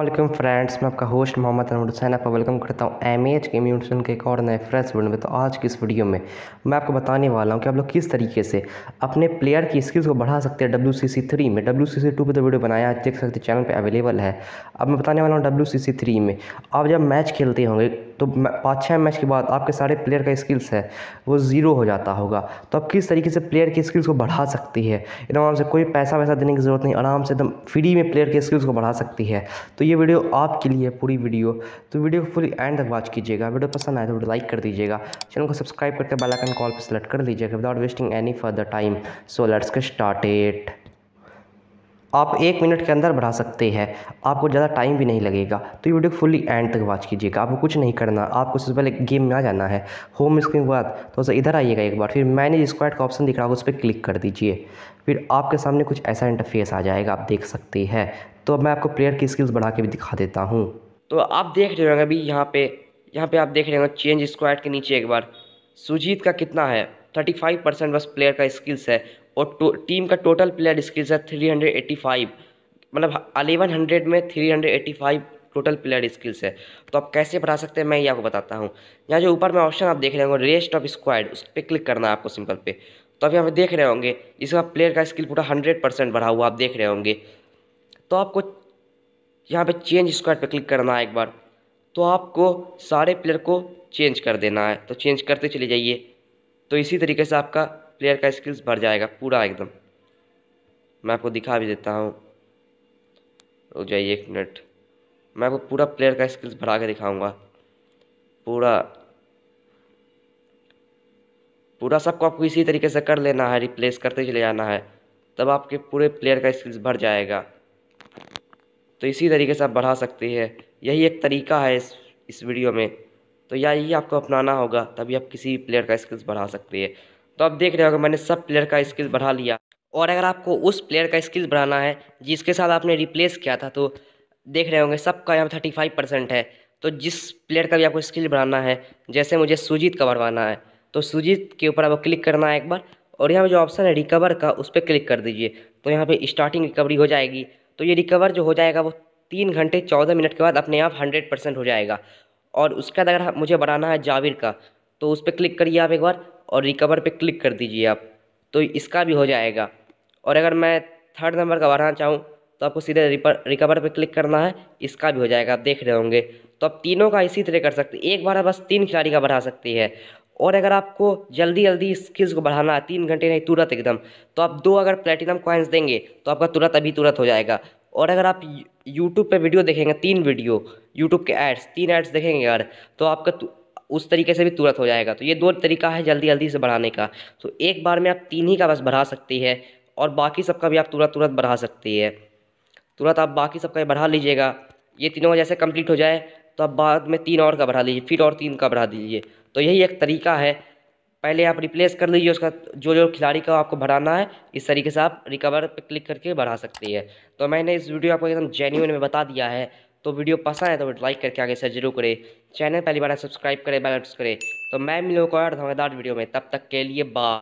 अल्लाम फ्रेंड्स मैं आपका होस्ट मोहम्मद अनवर हुसैन आपका वेलकम करता हूँ एम एच के इम्यूनिशन के एक और नए फ्रेश वीडियो में तो आज की इस वीडियो में मैं आपको बताने वाला हूँ कि आप लोग किस तरीके से अपने प्लेयर की स्किल्स को बढ़ा सकते हैं डब्ल्यू सी सी थ्री में डब्ल्यू सी सी टू पर तो वीडियो बनाया है देख सकते चैनल पर अवेलेबल है अब मैं बताने वाला हूँ डब्ल्यू सी सी थ्री में आप जब मैच खेलते होंगे तो पाँच छः मैच के बाद आपके सारे प्लेयर का स्किल्स है वो ज़ीरो हो जाता होगा तो आप किस तरीके से प्लेयर की स्किल्स को बढ़ा सकती है एकदम आराम से कोई पैसा वैसा देने की ज़रूरत नहीं आराम से एकदम फ्री में प्लेयर के स्किल्स को बढ़ा सकती है तो ये वीडियो आपके लिए पूरी वीडियो तो वीडियो को फुल एंड तक वॉच कीजिएगा वीडियो पसंद आए तो वीडियो लाइक कर दीजिएगा चैनल को सब्सक्राइब करके बेलाइकन कॉल पर सेलेक्ट कर लीजिएगा without wasting any further time so let's get start it आप एक मिनट के अंदर बढ़ा सकते हैं आपको ज़्यादा टाइम भी नहीं लगेगा तो ये वीडियो फुली एंड तक वॉच कीजिएगा आपको कुछ नहीं करना आपको सबसे पहले गेम में आ जाना है होम स्क्रीन के बाद तो सर इधर आइएगा एक बार फिर मैनेज स्क्वाड का ऑप्शन दिख रहा होगा उस पर क्लिक कर दीजिए फिर आपके सामने कुछ ऐसा इंटरफेस आ जाएगा आप देख सकते हैं तो अब मैं आपको प्लेयर की स्किल्स बढ़ा के भी दिखा देता हूँ तो आप देख रहे होंगे अभी यहाँ पे यहाँ पे आप देख रहे होंगे चेंज स्क्वाड के नीचे एक बार सुजीत का कितना है थर्टी फाइव परसेंट बस प्लेयर का स्किल्स है और तो, टीम का टोटल प्लेयर स्किल्स है थ्री हंड्रेड एट्टी फाइव मतलब अलेवन हंड्रेड में three hundred eighty five total player skills है तो आप कैसे बढ़ा सकते हैं मैं ये आपको बताता हूँ यहाँ जो ऊपर में ऑप्शन आप देख रहे होंगे रेस्ट ऑफ स्क्वाड उस पर क्लिक करना है आपको सिंपल पे तो अभी यहाँ पर देख रहे होंगे इसका प्लेयर का स्किल पूरा हंड्रेड परसेंट बढ़ा हुआ आप देख रहे होंगे तो आपको यहाँ पर चेंज स्क्वाड पर क्लिक करना है एक बार तो आपको सारे प्लेयर को चेंज कर देना है तो चेंज करते चले जाइए तो इसी तरीके से आपका प्लेयर का स्किल्स बढ़ जाएगा पूरा एकदम मैं आपको दिखा भी देता हूँ रुक जाइए एक मिनट मैं आपको पूरा प्लेयर का स्किल्स बढ़ा के दिखाऊंगा पूरा पूरा सबको आपको इसी तरीके से कर लेना है रिप्लेस करते चले जाना है तब आपके पूरे प्लेयर का स्किल्स बढ़ जाएगा तो इसी तरीके से आप बढ़ा सकते हैं यही एक तरीका है इस इस वीडियो में तो यही आपको अपनाना होगा तभी आप किसी प्लेयर का स्किल्स बढ़ा सकते हैं तो आप देख रहे होगा मैंने सब प्लेयर का स्किल बढ़ा लिया और अगर आपको उस प्लेयर का स्किल बढ़ाना है जिसके साथ आपने रिप्लेस किया था तो देख रहे होंगे सबका यहाँ थर्टी फाइव परसेंट है तो जिस प्लेयर का भी आपको स्किल बढ़ाना है जैसे मुझे सुजीत का बढ़वाना है तो सुजीत के ऊपर आपको क्लिक करना है एक बार और यहाँ पर जो ऑप्शन है रिकवर का उस पर क्लिक कर दीजिए तो यहाँ पर स्टार्टिंग रिकवरी हो जाएगी तो ये रिकवर जो हो जाएगा वो तीन घंटे चौदह मिनट के बाद अपने आप हंड्रेड परसेंट हो जाएगा और उसके बाद अगर मुझे बढ़ाना है जाविर का तो उस पर क्लिक करिए आप एक बार और रिकवर पे क्लिक कर दीजिए आप तो इसका भी हो जाएगा और अगर मैं थर्ड नंबर का बढ़ाना चाहूँ तो आपको सीधे रिकवर पे क्लिक करना है इसका भी हो जाएगा आप देख रहे होंगे तो आप तीनों का इसी तरह कर सकते एक बार बस तीन खिलाड़ी का बढ़ा सकती है और अगर आपको जल्दी जल्दी स्किल्स को बढ़ाना है तीन घंटे नहीं तुरंत एकदम तो आप दो अगर प्लेटिनम कॉइन्स देंगे तो आपका तुरंत अभी तुरंत हो जाएगा और अगर आप यूट्यूब पे वीडियो देखेंगे तीन वीडियो यूट्यूब के एड्स तीन एड्स देखेंगे यार तो आपका उस तरीके से भी तुरंत हो जाएगा तो ये दो तरीका है जल्दी जल्दी से बढ़ाने का तो एक बार में आप तीन ही का बस बढ़ा सकती है और बाकी सबका भी आप तुरंत तुरंत बढ़ा सकती है तुरंत आप बाकी सबका बढ़ा लीजिएगा ये तीनों जैसे कम्प्लीट हो जाए तो आप बाद में तीन और का बढ़ा लीजिए फिर और तीन का बढ़ा दीजिए तो यही एक तरीका है पहले आप रिप्लेस कर लीजिए उसका जो जो खिलाड़ी का आपको बढ़ाना है इस तरीके से आप रिकवर पर क्लिक करके बढ़ा सकती है तो मैंने इस वीडियो आपको एकदम जेन्यून में बता दिया है तो वीडियो पसंद आए तो लाइक करके आगे से जरूर करें चैनल पहली बार सब्सक्राइब करें बेल करें तो मैं मिलूँ और धमाकेदार वीडियो में तब तक के लिए बा